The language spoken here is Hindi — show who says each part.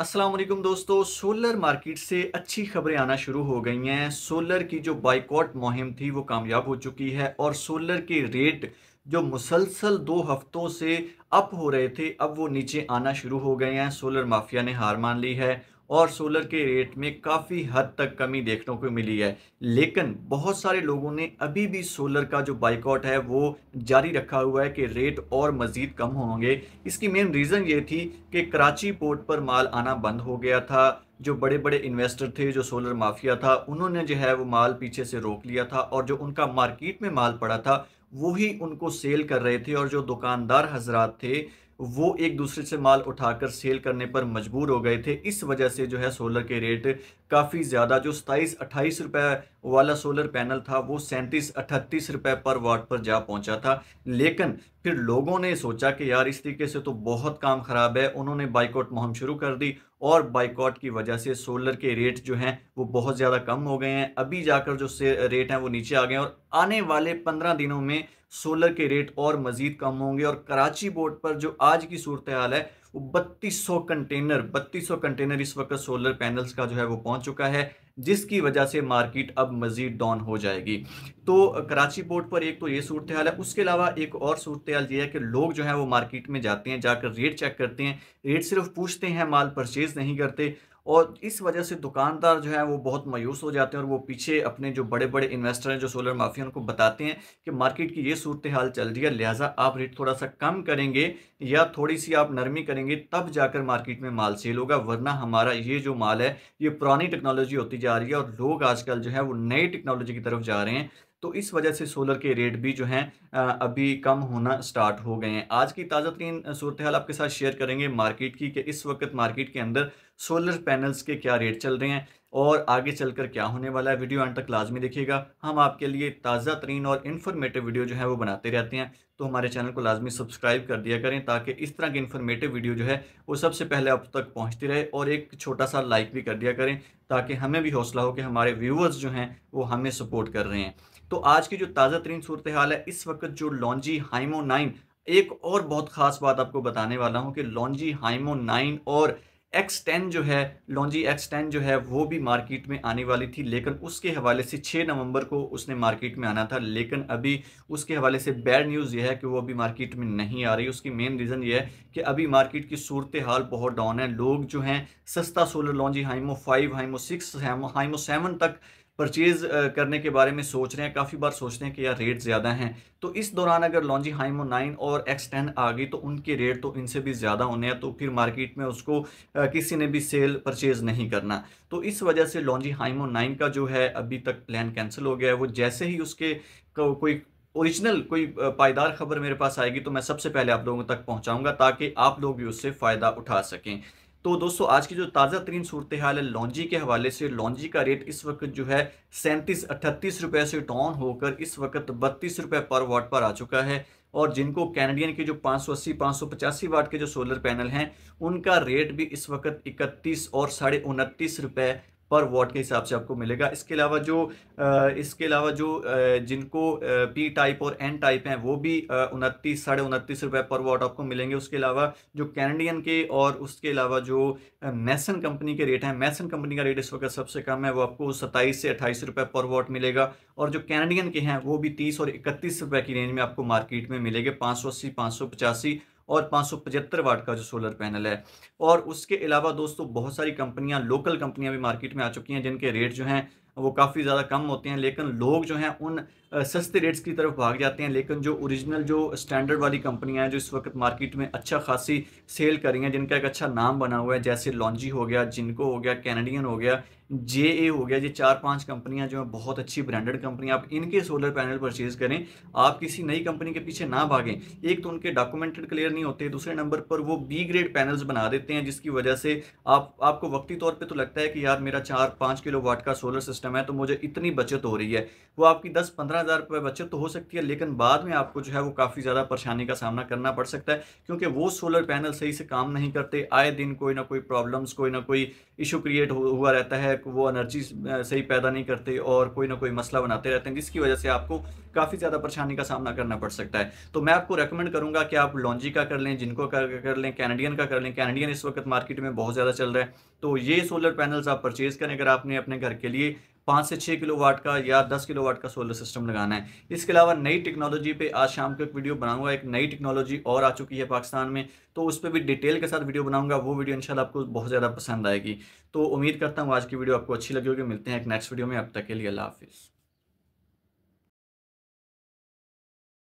Speaker 1: असलम दोस्तों सोलर मार्केट से अच्छी खबरें आना शुरू हो गई हैं सोलर की जो बाइकआउट मुहिम थी वो कामयाब हो चुकी है और सोलर के रेट जो मुसलसल दो हफ्तों से अप हो रहे थे अब वो नीचे आना शुरू हो गए हैं सोलर माफिया ने हार मान ली है और सोलर के रेट में काफ़ी हद तक कमी देखने को मिली है लेकिन बहुत सारे लोगों ने अभी भी सोलर का जो बाइकआउट है वो जारी रखा हुआ है कि रेट और मज़ीद कम होंगे इसकी मेन रीज़न ये थी कि कराची पोर्ट पर माल आना बंद हो गया था जो बड़े बड़े इन्वेस्टर थे जो सोलर माफिया था उन्होंने जो है वो माल पीछे से रोक लिया था और जो उनका मार्केट में माल पड़ा था वही उनको सेल कर रहे थे और जो दुकानदार हजरात थे वो एक दूसरे से माल उठाकर सेल करने पर मजबूर हो गए थे इस वजह से जो है सोलर के रेट काफ़ी ज़्यादा जो सताईस अट्ठाईस रुपए वाला सोलर पैनल था वो सैंतीस अट्ठतीस रुपए पर वाट पर जा पहुंचा था लेकिन फिर लोगों ने सोचा कि यार इस तरीके से तो बहुत काम ख़राब है उन्होंने बाइकआउट मुहिम शुरू कर दी और बाइकआउट की वजह से सोलर के रेट जो हैं वो बहुत ज़्यादा कम हो गए हैं अभी जाकर जो से रेट हैं वो नीचे आ गए हैं और आने वाले पंद्रह दिनों में सोलर के रेट और मज़ीद कम होंगे और कराची बोर्ड पर जो आज की सूरत हाल है वो बत्तीस सौ कंटेनर बत्तीस सौ कंटेनर इस वक्त सोलर पैनल्स का जो है वो पहुंच चुका है जिसकी वजह से मार्केट अब मज़ीद डाउन हो जाएगी तो कराची पोर्ट पर एक तो ये सूरत हाल है उसके अलावा एक और सूरत हाल ये है कि लोग जो है वो मार्केट में जाते हैं जाकर रेट चेक करते हैं रेट सिर्फ पूछते हैं माल परचेज़ नहीं करते और इस वजह से दुकानदार जो है वो बहुत मायूस हो जाते हैं और वो पीछे अपने जो बड़े बड़े इन्वेस्टर हैं जो सोलर माफिया उनको बताते हैं कि मार्केट की ये सूरत हाल चल रही है लिहाजा आप रेट थोड़ा सा कम करेंगे या थोड़ी सी आप नरमी करेंगे करेंगे तब जाकर मार्केट में माल सेल होगा वरना हमारा ये जो माल है ये पुरानी टेक्नोलॉजी होती जा रही है और लोग आजकल जो है वो नई टेक्नोलॉजी की तरफ जा रहे हैं तो इस वजह से सोलर के रेट भी जो हैं अभी कम होना स्टार्ट हो गए हैं आज की ताज़ा तरीन सूरत हाल आपके साथ शेयर करेंगे मार्केट की कि इस वक्त मार्केट के अंदर सोलर पैनल्स के क्या रेट चल रहे हैं और आगे चलकर क्या होने वाला है वीडियो अंत तक लाजमी देखिएगा हम आपके लिए ताज़ा तरीन और इन्फॉर्मेटिव वीडियो जो है वो बनाते रहते हैं तो हमारे चैनल को लाजमी सब्सक्राइब कर दिया करें ताकि इस तरह की इन्फॉर्मेटिव वीडियो जो है वो सबसे पहले आप तक पहुंचती रहे और एक छोटा सा लाइक भी कर दिया करें ताकि हमें भी हौसला हो कि हमारे व्यूवर्स जो हैं वो हमें सपोर्ट कर रहे हैं तो आज की जो ताज़ा तरीन सूरत हाल है इस वक्त जो लॉन्जी हाइमो नाइन एक और बहुत ख़ास बात आपको बताने वाला हूँ कि लॉन्जी हाइमो नाइन और एक्स टेन जो है लॉन्जी एक्स टेन जो है वो भी मार्केट में आने वाली थी लेकिन उसके हवाले से 6 नवंबर को उसने मार्केट में आना था लेकिन अभी उसके हवाले से बैड न्यूज़ यह है कि वो अभी मार्केट में नहीं आ रही उसकी मेन रीज़न यह है कि अभी मार्केट की सूरत हाल बहुत डाउन है लोग जो हैं सस्ता solar Longi HiMO five HiMO six HiMO HiMO seven तक परचेज़ करने के बारे में सोच रहे हैं काफ़ी बार सोच रहे हैं कि यार रेट ज़्यादा हैं तो इस दौरान अगर लॉन्जी हाइमो नाइन और एक्स टेन आ गई तो उनके रेट तो इनसे भी ज़्यादा होने हैं तो फिर मार्केट में उसको किसी ने भी सेल परचेज़ नहीं करना तो इस वजह से लॉन्जी हाइमो नाइन का जो है अभी तक प्लान कैंसिल हो गया है वो जैसे ही उसके को, कोई ओरिजिनल कोई पायदार खबर मेरे पास आएगी तो मैं सबसे पहले आप लोगों तक पहुंचाऊंगा ताकि आप लोग भी उससे फ़ायदा उठा सकें तो दोस्तों आज की जो ताज़ा तरीन सूरत हाल है लॉन्जी के हवाले से लॉन्जी का रेट इस वक्त जो है सैंतीस अट्ठतीस रुपये से डाउन होकर इस वक्त बत्तीस रुपये पर वाट पर आ चुका है और जिनको कैनेडियन के जो 580 585 वाट के जो सोलर पैनल हैं उनका रेट भी इस वक्त इकतीस और साढ़े उनतीस रुपये पर वॉट के हिसाब से आपको मिलेगा इसके अलावा जो इसके अलावा जो जिनको पी टाइप और एन टाइप हैं वो भी उनतीस साढ़े उनतीस रुपये पर वॉट आपको मिलेंगे उसके अलावा जो कैनेडियन के और उसके अलावा जो मैसन कंपनी के रेट हैं मैसन कंपनी का रेट इस वक्त सबसे कम है वो आपको सत्ताईस से अट्ठाईस रुपये पर वॉट मिलेगा और जो कैनेडियन के हैं वो भी तीस और इकतीस रुपये की रेंज में आपको मार्केट में मिलेंगे पाँच सौ अस्सी पाँच सौ पचासी और पचहत्तर वाट का जो सोलर पैनल है और उसके अलावा दोस्तों बहुत सारी कंपनियां लोकल कंपनियां भी मार्केट में आ चुकी हैं जिनके रेट जो हैं वो काफ़ी ज़्यादा कम होते हैं लेकिन लोग जो हैं उन सस्ते रेट्स की तरफ भाग जाते हैं लेकिन जो ओरिजिनल जो स्टैंडर्ड वाली कंपनियां हैं जो इस वक्त मार्केट में अच्छा खासी सेल कर रही हैं जिनका एक अच्छा नाम बना हुआ है जैसे लॉन्जी हो गया जिनको हो गया कैनेडियन हो गया जे ए हो गया ये चार पांच कंपनियां जो हैं बहुत अच्छी ब्रांडेड कंपनी आप इनके सोलर पैनल परचेज करें आप किसी नई कंपनी के पीछे ना भागें एक तो उनके डॉक्यूमेंटेड क्लियर नहीं होते दूसरे नंबर पर वो बी ग्रेड पैनल्स बना देते हैं जिसकी वजह से आप आपको वक्ती तौर पर तो लगता है कि यार मेरा चार पाँच किलो वाट का सोलर सिस्टम है तो मुझे इतनी बचत हो रही है वो आपकी दस पंद्रह हज़ार रुपये बचत तो हो सकती है लेकिन बाद में आपको जो है वो काफ़ी ज़्यादा परेशानी का सामना करना पड़ सकता है क्योंकि वो सोलर पैनल सही से काम नहीं करते आए दिन कोई ना कोई प्रॉब्लम्स कोई ना कोई इशू क्रिएट हुआ रहता है है वो एनर्जी सही पैदा नहीं करते और कोई ना कोई मसला बनाते रहते हैं जिसकी वजह से आपको काफ़ी ज़्यादा परेशानी का सामना करना पड़ सकता है तो मैं आपको रेकमेंड करूंगा कि आप लॉन्जी का कर लें जिनको कर कर लें कैनेडियन का कर लें कैनेडियन इस वक्त मार्केट में बहुत ज़्यादा चल रहा है तो ये सोलर पैनल्स आप परचेज़ करें अगर आपने अपने घर के लिए पाँच से छः किलो वाट का या दस किलो वाट का सोलर सिस्टम लगाना है इसके अलावा नई टेक्नोलॉजी पे आज शाम को एक वीडियो बनाऊंगा एक नई टेक्नोलॉजी और आ चुकी है पाकिस्तान में तो उस पर भी डिटेल के साथ वीडियो बनाऊंगा वो वीडियो इंशाल्लाह आपको बहुत ज़्यादा पसंद आएगी तो उम्मीद करता हूँ आज की वीडियो आपको अच्छी लगी होगी मिलते हैं एक नेक्स्ट वीडियो में अब तक के लिए अल्लाह हाफिज़